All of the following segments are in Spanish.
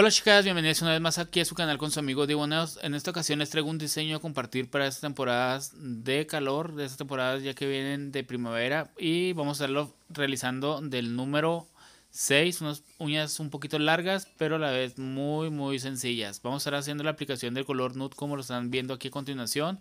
Hola chicas, bienvenidas una vez más aquí a su canal con su amigo Diboneos. En esta ocasión les traigo un diseño a compartir para estas temporadas de calor, de estas temporadas ya que vienen de primavera y vamos a estarlo realizando del número 6, unas uñas un poquito largas pero a la vez muy muy sencillas. Vamos a estar haciendo la aplicación del color nude como lo están viendo aquí a continuación.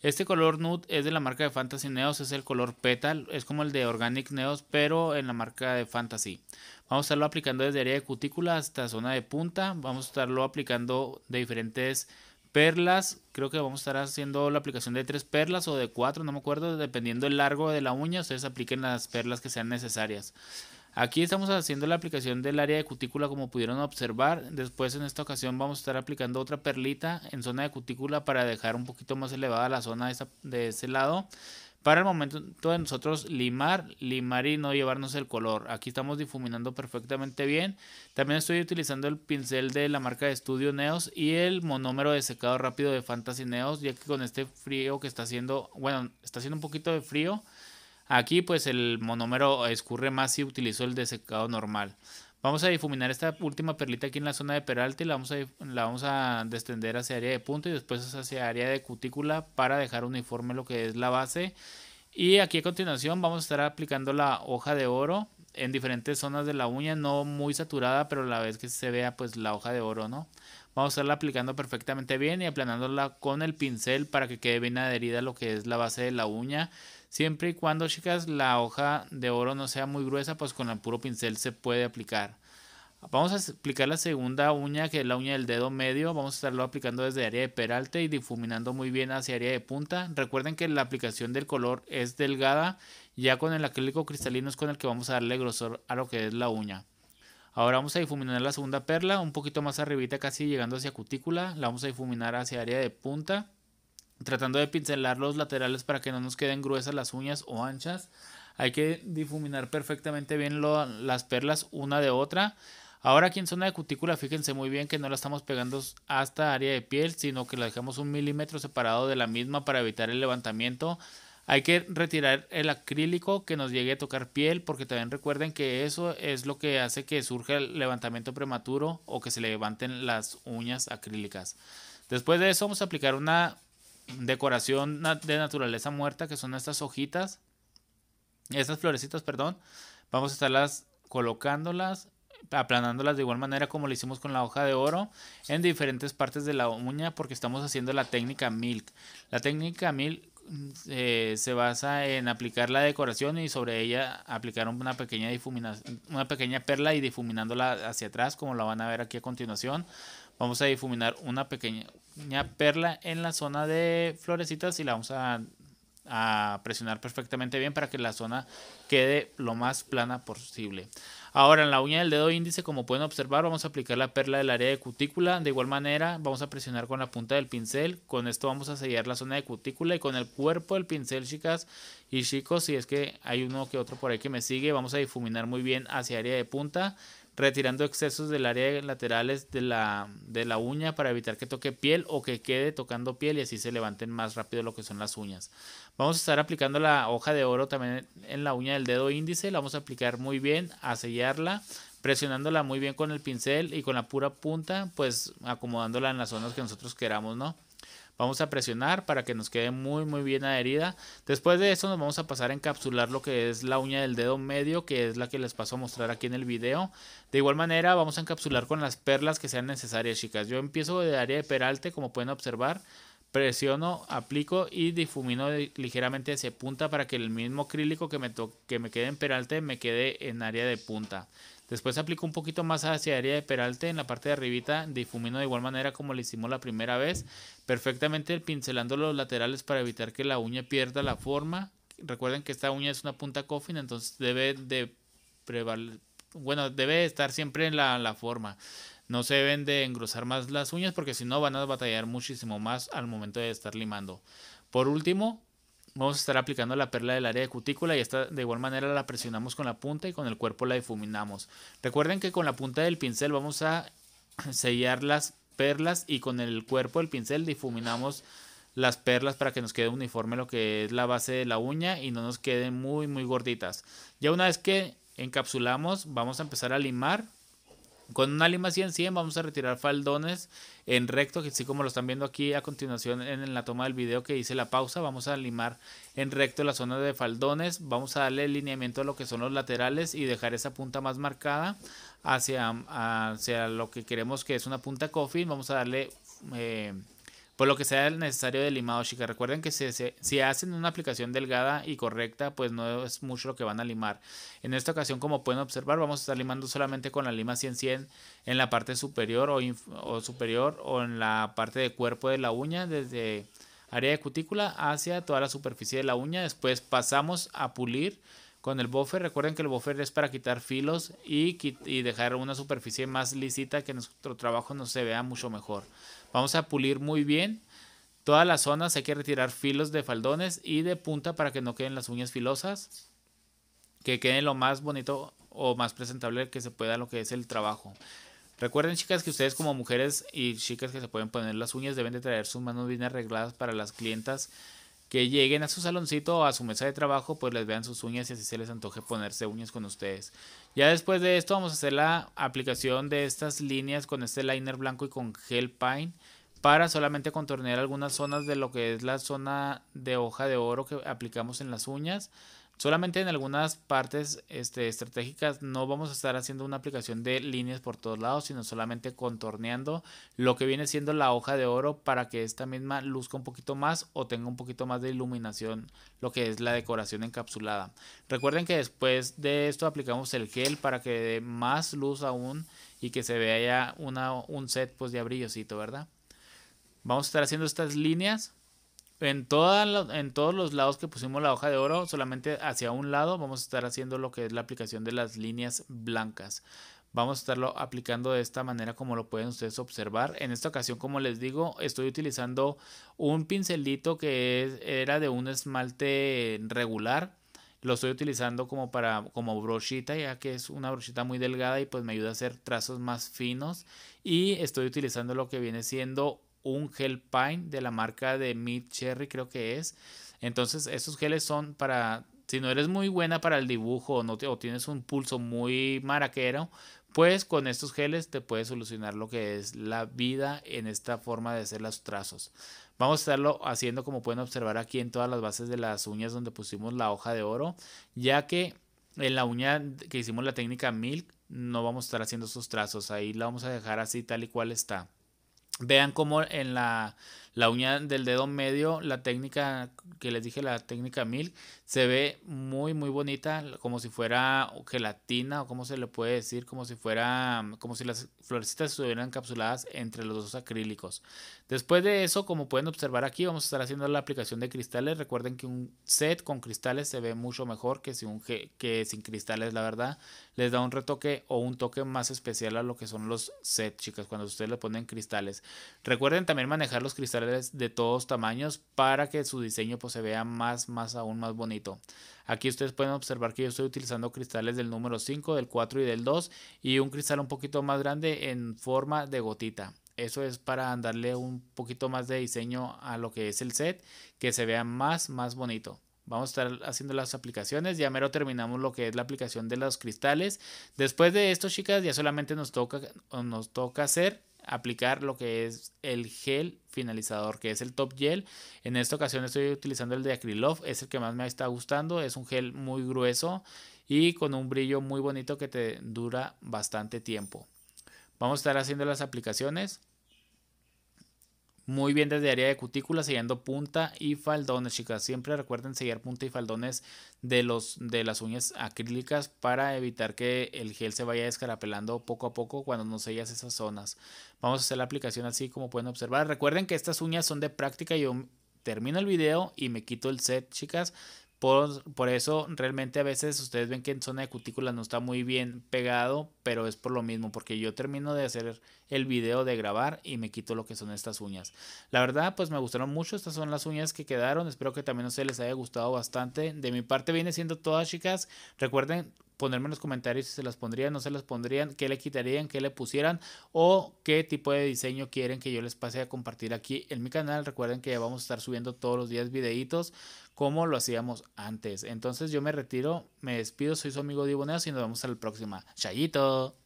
Este color nude es de la marca de Fantasy Neos, es el color Petal, es como el de Organic Neos, pero en la marca de Fantasy. Vamos a estarlo aplicando desde área de cutícula hasta zona de punta, vamos a estarlo aplicando de diferentes perlas, creo que vamos a estar haciendo la aplicación de tres perlas o de cuatro, no me acuerdo, dependiendo el largo de la uña, ustedes apliquen las perlas que sean necesarias. Aquí estamos haciendo la aplicación del área de cutícula como pudieron observar. Después en esta ocasión vamos a estar aplicando otra perlita en zona de cutícula para dejar un poquito más elevada la zona de, ese lado. Para el momento de nosotros limar, limar y no llevarnos el color. Aquí estamos difuminando perfectamente bien. También estoy utilizando el pincel de la marca de estudio Neos y el monómero de secado rápido de Fantasy Neos, ya que con este frío que está haciendo, bueno, está haciendo un poquito de frío Aquí pues el monómero escurre más si utilizó el desecado normal. Vamos a difuminar esta última perlita aquí en la zona de peralta y la vamos a, la vamos a descender hacia área de punto y después hacia área de cutícula para dejar uniforme lo que es la base. Y aquí a continuación vamos a estar aplicando la hoja de oro en diferentes zonas de la uña, no muy saturada, pero a la vez que se vea pues la hoja de oro, ¿no? vamos a estarla aplicando perfectamente bien y aplanándola con el pincel para que quede bien adherida a lo que es la base de la uña. Siempre y cuando, chicas, la hoja de oro no sea muy gruesa, pues con el puro pincel se puede aplicar. Vamos a aplicar la segunda uña, que es la uña del dedo medio. Vamos a estarlo aplicando desde área de peralte y difuminando muy bien hacia área de punta. Recuerden que la aplicación del color es delgada. Ya con el acrílico cristalino es con el que vamos a darle grosor a lo que es la uña. Ahora vamos a difuminar la segunda perla, un poquito más arribita, casi llegando hacia cutícula. La vamos a difuminar hacia área de punta, tratando de pincelar los laterales para que no nos queden gruesas las uñas o anchas. Hay que difuminar perfectamente bien las perlas una de otra. Ahora aquí en zona de cutícula, fíjense muy bien que no la estamos pegando hasta área de piel, sino que la dejamos un milímetro separado de la misma para evitar el levantamiento. Hay que retirar el acrílico que nos llegue a tocar piel porque también recuerden que eso es lo que hace que surja el levantamiento prematuro o que se levanten las uñas acrílicas. Después de eso vamos a aplicar una decoración de naturaleza muerta que son estas hojitas, estas florecitas, perdón. Vamos a estarlas colocándolas, aplanándolas de igual manera como lo hicimos con la hoja de oro en diferentes partes de la uña porque estamos haciendo la técnica milk. La técnica milk eh, se basa en aplicar la decoración y sobre ella aplicar una pequeña, una pequeña perla y difuminándola hacia atrás, como la van a ver aquí a continuación. Vamos a difuminar una pequeña perla en la zona de florecitas y la vamos a a presionar perfectamente bien para que la zona quede lo más plana posible. Ahora en la uña del dedo índice, como pueden observar, vamos a aplicar la perla del área de cutícula. De igual manera, vamos a presionar con la punta del pincel. Con esto vamos a sellar la zona de cutícula y con el cuerpo del pincel, chicas y chicos, si es que hay uno que otro por ahí que me sigue, vamos a difuminar muy bien hacia área de punta retirando excesos del área laterales de la, de la uña para evitar que toque piel o que quede tocando piel y así se levanten más rápido lo que son las uñas. Vamos a estar aplicando la hoja de oro también en la uña del dedo índice, la vamos a aplicar muy bien, a sellarla presionándola muy bien con el pincel y con la pura punta, pues acomodándola en las zonas que nosotros queramos, ¿no? Vamos a presionar para que nos quede muy muy bien adherida. Después de eso nos vamos a pasar a encapsular lo que es la uña del dedo medio, que es la que les paso a mostrar aquí en el video. De igual manera vamos a encapsular con las perlas que sean necesarias, chicas. Yo empiezo de área de peralte, como pueden observar. Presiono, aplico y difumino ligeramente hacia punta para que el mismo acrílico que me, que me quede en peralte me quede en área de punta. Después aplico un poquito más hacia área de peralte en la parte de arribita, difumino de igual manera como lo hicimos la primera vez, perfectamente pincelando los laterales para evitar que la uña pierda la forma. Recuerden que esta uña es una punta coffin, entonces debe de bueno, debe estar siempre en la, la forma. No se deben de engrosar más las uñas porque si no van a batallar muchísimo más al momento de estar limando. Por último, vamos a estar aplicando la perla del área de cutícula y esta de igual manera la presionamos con la punta y con el cuerpo la difuminamos. Recuerden que con la punta del pincel vamos a sellar las perlas y con el cuerpo del pincel difuminamos las perlas para que nos quede uniforme lo que es la base de la uña y no nos queden muy muy gorditas. Ya una vez que encapsulamos vamos a empezar a limar con una lima 100 100 vamos a retirar faldones en recto, que así como lo están viendo aquí a continuación en la toma del video que hice la pausa, vamos a limar en recto la zona de faldones, vamos a darle lineamiento a lo que son los laterales y dejar esa punta más marcada hacia, hacia lo que queremos que es una punta coffin, vamos a darle... Eh, por lo que sea necesario de limado chica. Recuerden que si, hacen una aplicación delgada y correcta, pues no es mucho lo que van a limar. En esta ocasión, como pueden observar, vamos a estar limando solamente con la lima 100-100 en la parte superior o, o superior o en la parte de cuerpo de la uña desde área de cutícula hacia toda la superficie de la uña. Después pasamos a pulir con el buffer. Recuerden que el buffer es para quitar filos y, dejar una superficie más lisita que nuestro trabajo no se vea mucho mejor. Vamos a pulir muy bien todas las zonas. Hay que retirar filos de faldones y de punta para que no queden las uñas filosas. Que queden lo más bonito o más presentable que se pueda lo que es el trabajo. Recuerden chicas que ustedes como mujeres y chicas que se pueden poner las uñas deben de traer sus manos bien arregladas para las clientas que lleguen a su saloncito o a su mesa de trabajo, pues les vean sus uñas y así se les antoje ponerse uñas con ustedes. Ya después de esto vamos a hacer la aplicación de estas líneas con este liner blanco y con gel pine para solamente contornear algunas zonas de lo que es la zona de hoja de oro que aplicamos en las uñas. Solamente en algunas partes este, estratégicas no vamos a estar haciendo una aplicación de líneas por todos lados, sino solamente contorneando lo que viene siendo la hoja de oro para que esta misma luzca un poquito más o tenga un poquito más de iluminación, lo que es la decoración encapsulada. Recuerden que después de esto aplicamos el gel para que dé más luz aún y que se vea ya una, un set pues, de abrillosito, ¿verdad? Vamos a estar haciendo estas líneas en, en todos los lados que pusimos la hoja de oro, solamente hacia un lado vamos a estar haciendo lo que es la aplicación de las líneas blancas. Vamos a estarlo aplicando de esta manera como lo pueden ustedes observar. En esta ocasión, como les digo, estoy utilizando un pincelito que era de un esmalte regular lo estoy utilizando como para como brochita ya que es una brochita muy delgada y pues me ayuda a hacer trazos más finos y estoy utilizando lo que viene siendo un gel Pine de la marca de Mid Cherry, creo que es. Entonces, estos geles son para. Si no eres muy buena para el dibujo o, no tienes un pulso muy maraquero, pues con estos geles te puedes solucionar lo que es la vida en esta forma de hacer los trazos. Vamos a estarlo haciendo como pueden observar aquí en todas las bases de las uñas donde pusimos la hoja de oro, ya que en la uña que hicimos la técnica milk no vamos a estar haciendo esos trazos, ahí la vamos a dejar así tal y cual está. Vean cómo en la, la uña del dedo medio, la técnica que les dije, la técnica mil se ve muy, muy bonita, como si fuera gelatina o como se le puede decir, como si fuera, como si las florecitas estuvieran encapsuladas entre los dos acrílicos. Después de eso, como pueden observar aquí, vamos a estar haciendo la aplicación de cristales. Recuerden que un set con cristales se ve mucho mejor que, sin cristales, la verdad. Les da un retoque o un toque más especial a lo que son los sets, chicas, cuando ustedes le ponen cristales. Recuerden también manejar los cristales de todos tamaños para que su diseño pues, se vea más, más aún más bonito. Aquí ustedes pueden observar que yo estoy utilizando cristales del número 5, del 4 y del 2 y un cristal un poquito más grande en forma de gotita. Eso es para darle un poquito más de diseño a lo que es el set, que se vea más, más bonito. Vamos a estar haciendo las aplicaciones. Ya mero terminamos lo que es la aplicación de los cristales. Después de esto, chicas, ya solamente nos toca, nos toca hacer aplicar lo que es el gel finalizador, que es el Top Gel. En esta ocasión estoy utilizando el de Acryloft, es el que más me está gustando. Es un gel muy grueso y con un brillo muy bonito que te dura bastante tiempo. Vamos a estar haciendo las aplicaciones muy bien desde área de cutícula, sellando punta y faldones, chicas. Siempre recuerden sellar punta y faldones de, los, de las uñas acrílicas para evitar que el gel se vaya descarapelando poco a poco cuando no sellas esas zonas. Vamos a hacer la aplicación así como pueden observar. Recuerden que estas uñas son de práctica. Yo termino el video y me quito el set, chicas, por, eso realmente a veces ustedes ven que en zona de cutículas no está muy bien pegado, pero es por lo mismo, porque yo termino de hacer el video de grabar y me quito lo que son estas uñas. La verdad, pues me gustaron mucho, estas son las uñas que quedaron, espero que también a ustedes les haya gustado bastante. De mi parte viene siendo todas chicas, recuerden ponerme en los comentarios si se las pondrían, no se las pondrían, qué le quitarían, qué le pusieran o qué tipo de diseño quieren que yo les pase a compartir aquí en mi canal. Recuerden que vamos a estar subiendo todos los días videitos como lo hacíamos antes. Entonces yo me retiro, me despido, soy su amigo Diboneo y nos vemos en la próxima. Chayito.